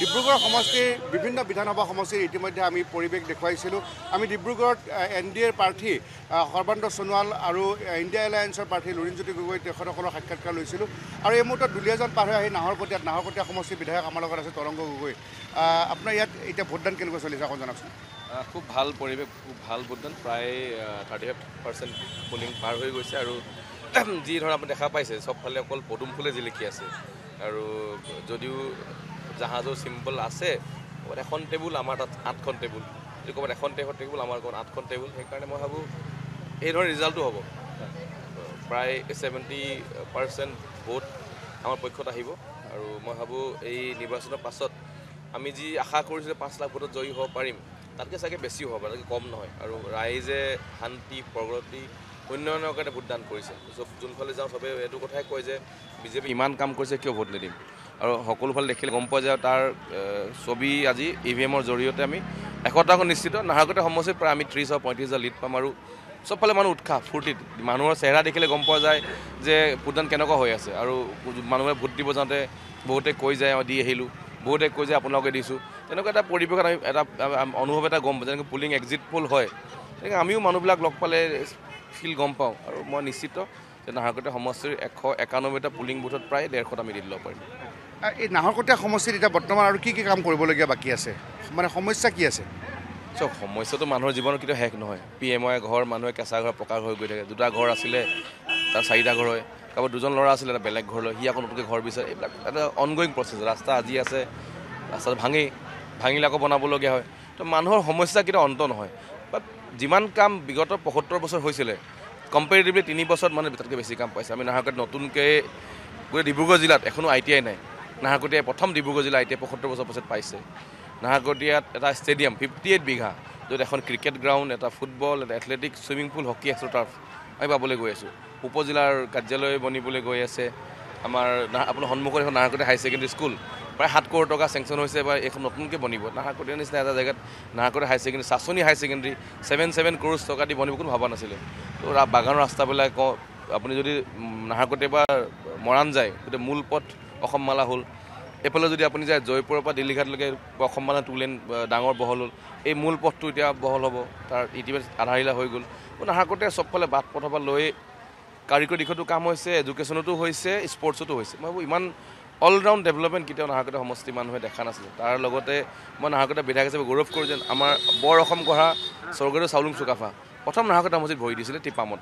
ডিব্ৰুগড় সমষ্টিৰ বিভিন্ন বিধানসভা সমষ্টিৰ ইতিমধ্যে আমি পৰিৱেশ দেখুৱাইছিলোঁ আমি ডিব্ৰুগড়ত এন ডি এৰ প্ৰাৰ্থী সৰ্বানন্দ সোণোৱাল আৰু ইণ্ডিয়া এলায়েন্সৰ প্ৰাৰ্থী লুৰিণজ্যোতি গগৈ তেখেতসকলৰ সাক্ষাৎকাৰ লৈছিলোঁ আৰু এই মুহূৰ্তত দুলীয়াজান পাৰ হৈ আহি নাহৰকটীয়াত নাহৰকটীয়া সমষ্টিৰ বিধায়ক আমাৰ লগত আছে তৰংগ গগৈ আপোনাৰ ইয়াত এতিয়া ভোটদান কেনেকৈ চলিছে অকণ জনাওকচোন খুব ভাল পৰিৱেশ খুব ভাল ভোটদান প্ৰায় থাৰ্টি ফাইভ পাৰ্চেণ্ট পলিং পাৰ হৈ গৈছে আৰু যি ধৰণে আপুনি দেখা পাইছে চবফালে অকল পদুম ফুলে জিলিকি আছে আৰু যদিও জাহাজৰ চিম্বল আছে ক'ৰবাত এখন টেবুল আমাৰ তাত আঠখন টেবুল যদি ক'ৰবাত এখন এখন টেবুল আমাৰ ক'ৰবাত আঠখন টেবুল সেইকাৰণে মই ভাবোঁ এইধৰণে ৰিজাল্টটো হ'ব প্ৰায় ছেভেণ্টি পাৰ্চেণ্ট ভোট আমাৰ পক্ষত আহিব আৰু মই ভাবোঁ এই নিৰ্বাচনৰ পাছত আমি যি আশা কৰিছিলোঁ পাঁচ লাখ ভোটত জয়ী হ'ব পাৰিম তাতকৈ চাগে বেছি হ'ব পাৰে কম নহয় আৰু ৰাইজে শান্তি প্ৰগতি উন্নয়নৰ কাৰণে ভোটদান কৰিছে চব যোনফালে যাওঁ চবেই এইটো কথাই কয় যে বিজেপি ইমান কাম কৰিছে কিয় ভোট নিদিম আৰু সকলোফালে দেখিলে গম পোৱা যায় তাৰ ছবি আজি ই ভি এমৰ জৰিয়তে আমি এশ নিশ্চিত নাহাৰগতে সমষ্টিত প্ৰায় আমি ত্ৰিছ হাজাৰ পঁয়ত্ৰিছ হাজাৰ লিড পাম আৰু চবফালে মানুহ উৎসাহ ফূৰ্তিত মানুহৰ চেহেৰা দেখিলে গম পোৱা যায় যে ভোটদান কেনেকুৱা হৈ আছে আৰু মানুহে ভোট দিব যাওঁতে বহুতে কৈ যায় দি আহিলোঁ বহুতে কৈ যায় আপোনালোকে দিছোঁ তেনেকুৱা এটা পৰিৱেশত আমি এটা অনুভৱ এটা গম পাওঁ যেনেকৈ পুলিং এক্সিট পল হয় তেনেকৈ আমিও মানুহবিলাক লগ পালে ফিল গম পাওঁ আৰু মই নিশ্চিত যে নাহাৰগতে সমষ্টিৰ এশ একানব্বৈটা পুলিং বুথত প্ৰায় ডেৰশত আমি দি ল'ব পাৰিম এই নাহৰকটীয়া সমষ্টিত এতিয়া বৰ্তমান আৰু কি কি কাম কৰিবলগীয়া বাকী আছে মানে সমস্যা কি আছে চব সমস্যাটো মানুহৰ জীৱনৰ কেতিয়াও শেষ নহয় পি এম আই ঘৰ মানুহে কেঁচা ঘৰ পকা ঘৰ গৈ থাকে দুটা ঘৰ আছিলে তাৰ চাৰিটা ঘৰ হয় কাৰোবাৰ দুজন ল'ৰা আছিলে এটা বেলেগ ঘৰলৈ সি আকৌ নতুনকৈ ঘৰ বিচাৰে এইবিলাক এটা অনগয়িং প্ৰচেছ ৰাস্তা আজি আছে ৰাস্তাটো ভাঙি ভাঙিলে আকৌ বনাবলগীয়া হয় তো মানুহৰ সমস্যা কেতিয়াও অন্ত নহয় বাট যিমান কাম বিগত পঁয়সত্তৰ বছৰ হৈছিলে কম্পেৰিটিভলি তিনি বছৰত মানে তাতকৈ বেছি কাম পাইছে আমি নাহৰকাত নতুনকৈ গোটেই ডিব্ৰুগড় জিলাত এখনো আই টি আই নাই নাহাকটীয়াই প্ৰথম ডিব্ৰুগড় জিলা আই এতিয়া পঁয়সত্তৰ বছৰ পাছত পাইছে নাহৰকটীয়াত এটা ষ্টেডিয়াম ফিফটি এইট বিঘা য'ত এখন ক্ৰিকেট গ্ৰাউণ্ড এটা ফুটবল এটা এথলেটিক ছুইমিং পুল হকী আছে তাৰ আমি পাবলৈ গৈ আছোঁ উপজিলাৰ কাৰ্যালয় বনিবলৈ গৈ আছে আমাৰ নাহ আপোনাৰ সন্মুখত এখন নাহৰকটীয়া হাই ছেকেণ্ডেৰী স্কুল প্ৰায় সাত কোটি টকা চেংচন হৈছে বা এইখন নতুনকৈ বনিব নাহৰকটীয়া নিচিনা এটা জেগাত নাহৰকটীয়া হাই ছেকেণ্ডেৰী চাচনি হাই ছেকেণ্ডেৰী ছেভেন ছেভেন ক্ৰ'ৰ টকা দি বনিব কোনো ভবা নাছিলে তো বাগানৰ ৰাস্তাবিলাক কওঁ আপুনি যদি নাহৰকটীয়াৰ পৰা মৰাণ যায় গোটেই মূল পথ অসম মালা হ'ল এইফালে যদি আপুনি যায় জয়পুৰৰ পৰা দিল্লীঘাটলৈকে অসম মালা টু লেন ডাঙৰ বহল হ'ল এই মূল পথটো এতিয়া বহল হ'ব তাৰ ইতিবাচক আধাৰশিলা হৈ গ'ল মানে কৰোঁতে চবফালে বাট পথৰ পৰা লৈয়ে কাৰিকৰী দিশতো কাম হৈছে এডুকেশ্যনতো হৈছে স্পৰ্টছতো হৈছে মই ভাবোঁ ইমান অলৰাউণ্ড ডেভেলপমেণ্ট কেতিয়াও নাহাকতে সমষ্টি মানুহে দেখা নাছিলে তাৰ লগতে মই নাহাকতে বিধায়ক হিচাপে গৌৰৱ কৰোঁ যেন আমাৰ বৰ অসম গঢ়া স্বৰ্গদেউ চাউলুং চুকাফা প্ৰথম নাহাকতা মছজিদ ভৰি দিছিলে টিপামত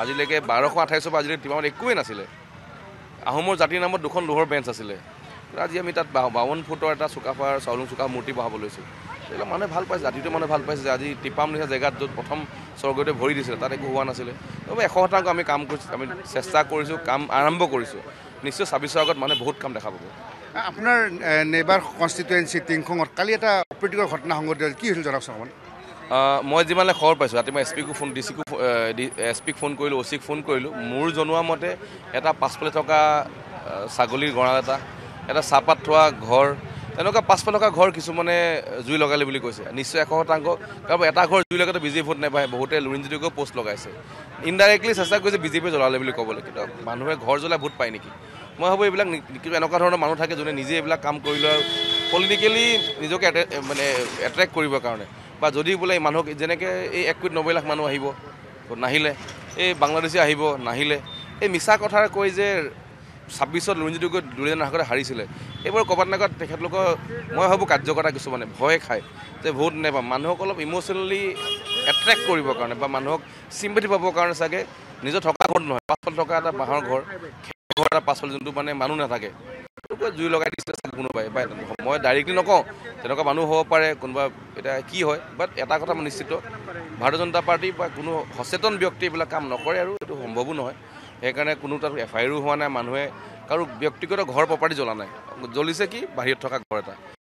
আজিলৈকে বাৰশ আঠাইছৰ পৰা আজিলৈকে টিপামত একোৱেই নাছিলে আহোমৰ জাতিৰ নামত দুখন লোহৰ বেঞ্চ আছিলে আজি আমি তাত বাৱন ফুটৰ এটা চুকাফাৰ চাউলুং চুকা মূৰ্তি বহাব লৈছোঁ এইবিলাক মানুহে ভাল পাইছে জাতিটোৱে মানুহে ভাল পাইছে যে আজি টিপাম লিখা জেগাত য'ত প্ৰথম স্বৰ্গদেৱে ভৰি দিছিলে তাত একো হোৱা নাছিলে তাৰপৰা এশ শতাংশ আমি কাম কৰিছোঁ আমি চেষ্টা কৰিছোঁ কাম আৰম্ভ কৰিছোঁ নিশ্চয় ছাব্বিছৰ আগত মানুহে বহুত কাম দেখা পাব আপোনাৰ নেবাৰ কনষ্টিটুৱেঞ্চি টিংখঙত কালি এটা অপ্ৰীতিকৰ ঘটনা সংঘটিত কি হৈছিল জনাওকচোন অকণমান মই যিমানলৈ খবৰ পাইছোঁ ৰাতি মই এছ পিকো ফোন ডি চিকো এছ পিক ফোন কৰিলোঁ অ' চিক ফোন কৰিলোঁ মোৰ জনোৱা মতে এটা পাছফালে থকা ছাগলীৰ গঁৰাল এটা এটা চাহপাত থোৱা ঘৰ তেনেকুৱা পাছফালে থকা ঘৰ কিছুমানে জুই লগালে বুলি কৈছে নিশ্চয় এশ শতাংশ কাৰণ এটা ঘৰ জুই লগাওঁতে বিজেপি ভোট নাপায় বহুতে লুৰিণ জ্যোতিকো পোষ্ট লগাইছে ইনডাইৰেক্টলি চেষ্টা কৰিছে বিজেপিয়ে জ্বলালে বুলি ক'বলৈ কিন্তু মানুহে ঘৰ জ্বলাই ভোট পায় নেকি মই ভাবোঁ এইবিলাক কিন্তু এনেকুৱা ধৰণৰ মানুহ থাকে যোনে নিজে এইবিলাক কাম কৰিলে আৰু পলিটিকেলি নিজকে মানে এট্ৰেক্ট কৰিবৰ কাৰণে বা যদি বোলে মানুহক যেনেকৈ এই এক কোটি নব্বৈ লাখ মানুহ আহিব নাহিলে এই বাংলাদেশী আহিব নাহিলে এই মিছা কথাৰে কৈ যে ছাব্বিছত ৰঞ্জিত গগৈ দুৰ্জন আগতে হাৰিছিলে এইবোৰ ক'ৰবাত নাই কৰা তেখেতলোকৰ মই ভাবোঁ কাৰ্যকৰা কিছুমানে ভয় খায় যে ভোট নেপাম মানুহক অলপ ইম'চনেলি এট্ৰেক্ট কৰিবৰ কাৰণে বা মানুহক চিম্পেটি পাবৰ কাৰণে চাগে নিজৰ থকা ঘৰত নহয় পাচল থকা এটা বাঁহৰ ঘৰ ঘৰ এটা পাচল যোনটো মানে মানুহ নাথাকে জুই লগাই দিছিলে চাগে কোনোবাই বা মই ডাইৰেক্টলি নকওঁ তেনেকুৱা মানুহ হ'ব পাৰে কোনোবা এতিয়া কি হয় বাট এটা কথা মই নিশ্চিত ভাৰতীয় জনতা পাৰ্টীৰ পৰা কোনো সচেতন ব্যক্তি এইবিলাক কাম নকৰে আৰু এইটো সম্ভৱো নহয় সেইকাৰণে কোনো তাত এফ আই আৰো হোৱা নাই মানুহে কাৰো ব্যক্তিগত ঘৰ প্ৰপাৰ্টি জ্বলা নাই জ্বলিছে কি বাহিৰত থকা ঘৰ এটা